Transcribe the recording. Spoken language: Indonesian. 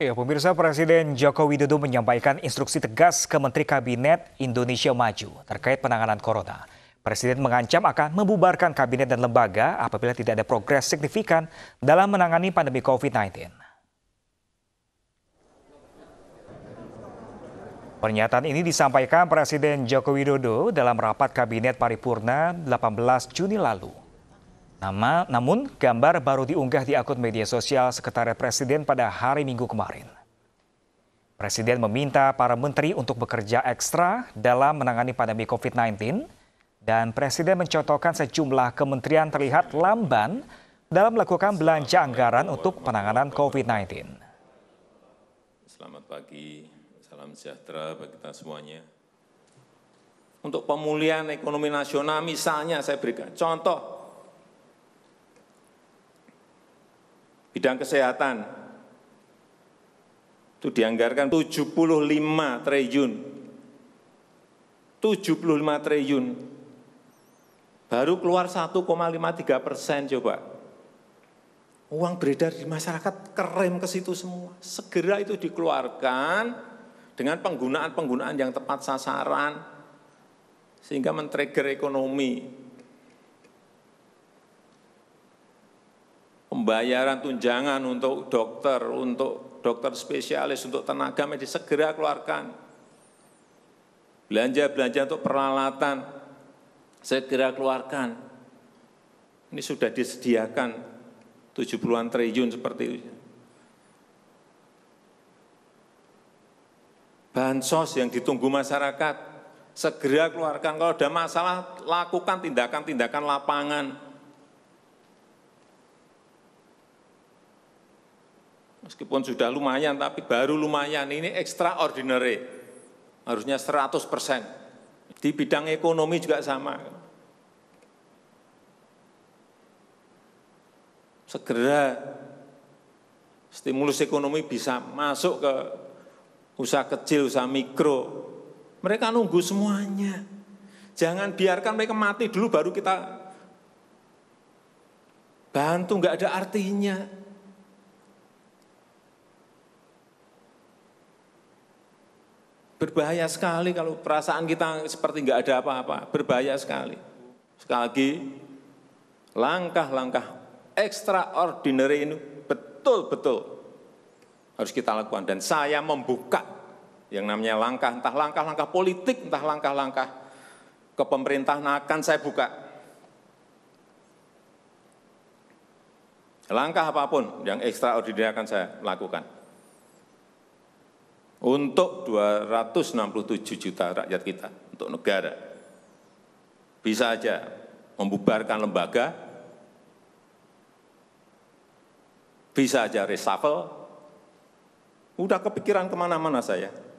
Ya, pemirsa Presiden Joko Widodo menyampaikan instruksi tegas ke Menteri Kabinet Indonesia Maju terkait penanganan corona. Presiden mengancam akan membubarkan kabinet dan lembaga apabila tidak ada progres signifikan dalam menangani pandemi COVID-19. Pernyataan ini disampaikan Presiden Joko Widodo dalam rapat Kabinet Paripurna 18 Juni lalu. Nama, namun gambar baru diunggah di akun media sosial Sekretariat Presiden pada hari Minggu kemarin. Presiden meminta para menteri untuk bekerja ekstra dalam menangani pandemi COVID-19 dan Presiden mencontohkan sejumlah kementerian terlihat lamban dalam melakukan belanja anggaran untuk penanganan COVID-19. Selamat pagi, salam sejahtera bagi kita semuanya. Untuk pemulihan ekonomi nasional misalnya saya berikan contoh Bidang kesehatan itu dianggarkan 75 triliun. 75 triliun. Baru keluar 1,53 persen coba. Uang beredar di masyarakat kerem ke situ semua. Segera itu dikeluarkan dengan penggunaan-penggunaan yang tepat sasaran sehingga men-trigger ekonomi. pembayaran tunjangan untuk dokter, untuk dokter spesialis, untuk tenaga medis segera keluarkan. Belanja-belanja untuk peralatan segera keluarkan. Ini sudah disediakan 70-an triliun seperti itu. Bansos yang ditunggu masyarakat, segera keluarkan. Kalau ada masalah, lakukan tindakan-tindakan lapangan Meskipun sudah lumayan, tapi baru lumayan. Ini extraordinary. Harusnya 100 persen. Di bidang ekonomi juga sama. Segera stimulus ekonomi bisa masuk ke usaha kecil, usaha mikro. Mereka nunggu semuanya. Jangan biarkan mereka mati dulu baru kita bantu, nggak ada artinya. Berbahaya sekali kalau perasaan kita seperti nggak ada apa-apa, berbahaya sekali. Sekali lagi, langkah-langkah extraordinary ini betul-betul harus kita lakukan. Dan saya membuka yang namanya langkah, entah langkah-langkah politik, entah langkah-langkah ke pemerintah. Nah, akan saya buka. Langkah apapun yang extraordinary akan saya lakukan untuk 267 juta rakyat kita, untuk negara. Bisa aja membubarkan lembaga, bisa aja reshuffle, udah kepikiran kemana-mana saya.